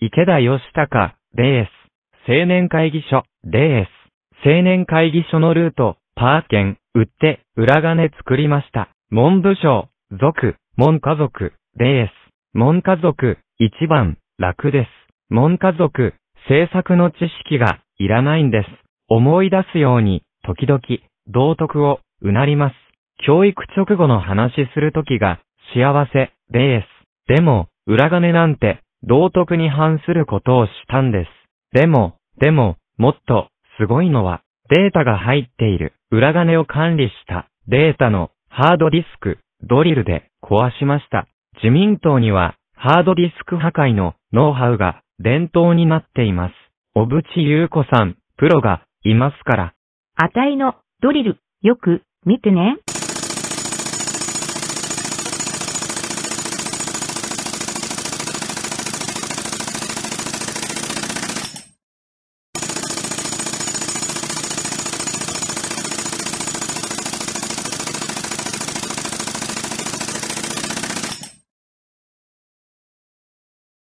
池田義孝、レース、青年会議所、レース、青年会議所のルート、パーケン、売って、裏金作りました。文部省、族、文家族、レース、文家族、一番、楽です。文家族、制作の知識が、いらないんです。思い出すように、時々、道徳を、うなります。教育直後の話するときが、幸せ、レース。でも、裏金なんて、道徳に反することをしたんです。でも、でも、もっと、すごいのは、データが入っている、裏金を管理したデータのハードディスク、ドリルで壊しました。自民党には、ハードディスク破壊のノウハウが伝統になっています。小渕優子さん、プロがいますから。値のドリル、よく見てね。